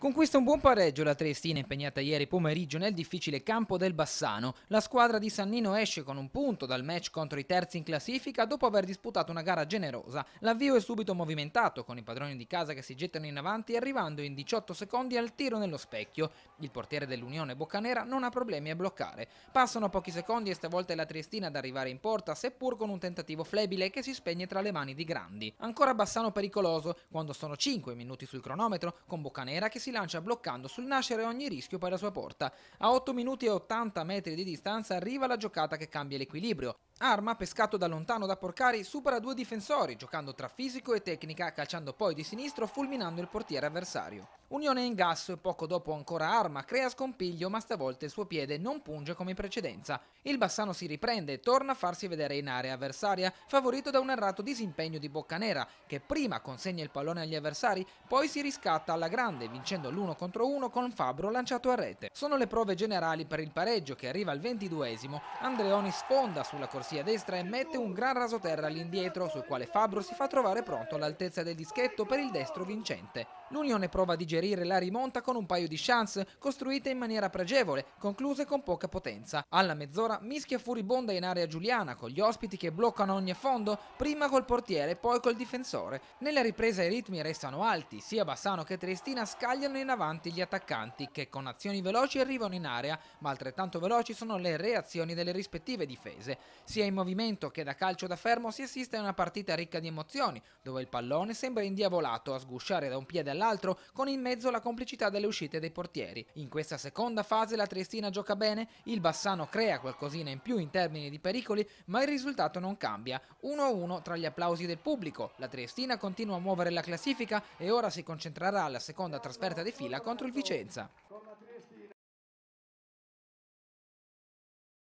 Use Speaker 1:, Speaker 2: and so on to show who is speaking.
Speaker 1: Conquista un buon pareggio la Triestina impegnata ieri pomeriggio nel difficile campo del Bassano. La squadra di Sannino esce con un punto dal match contro i terzi in classifica dopo aver disputato una gara generosa. L'avvio è subito movimentato con i padroni di casa che si gettano in avanti arrivando in 18 secondi al tiro nello specchio. Il portiere dell'Unione Boccanera non ha problemi a bloccare. Passano pochi secondi e stavolta è la Triestina ad arrivare in porta seppur con un tentativo flebile che si spegne tra le mani di Grandi. Ancora Bassano pericoloso quando sono 5 minuti sul cronometro con Boccanera che si si lancia bloccando sul nascere ogni rischio per la sua porta. A 8 minuti e 80 metri di distanza arriva la giocata che cambia l'equilibrio. Arma, pescato da lontano da Porcari, supera due difensori, giocando tra fisico e tecnica, calciando poi di sinistro fulminando il portiere avversario. Unione in gas, poco dopo ancora Arma, crea scompiglio ma stavolta il suo piede non punge come in precedenza. Il Bassano si riprende e torna a farsi vedere in area avversaria, favorito da un errato disimpegno di Boccanera, che prima consegna il pallone agli avversari, poi si riscatta alla grande vincendo l'1 contro 1 con Fabro lanciato a rete. Sono le prove generali per il pareggio che arriva al 22esimo, Andreoni sfonda sulla corsia destra e mette un gran rasoterra all'indietro sul quale Fabro si fa trovare pronto all'altezza del dischetto per il destro vincente. L'Unione prova a digerire la rimonta con un paio di chance costruite in maniera pregevole, concluse con poca potenza. Alla mezz'ora mischia furibonda in area giuliana con gli ospiti che bloccano ogni fondo, prima col portiere poi col difensore. Nella ripresa i ritmi restano alti, sia Bassano che Triestina scagliano in avanti gli attaccanti che con azioni veloci arrivano in area, ma altrettanto veloci sono le reazioni delle rispettive difese. Sia in movimento che da calcio da fermo si assiste a una partita ricca di emozioni, dove il pallone sembra indiavolato a sgusciare da un piede all'altro dall'altro, con in mezzo la complicità delle uscite dei portieri. In questa seconda fase la Triestina gioca bene, il Bassano crea qualcosina in più in termini di pericoli, ma il risultato non cambia. 1-1 tra gli applausi del pubblico, la Triestina continua a muovere la classifica e ora si concentrerà alla seconda trasferta di fila contro il Vicenza.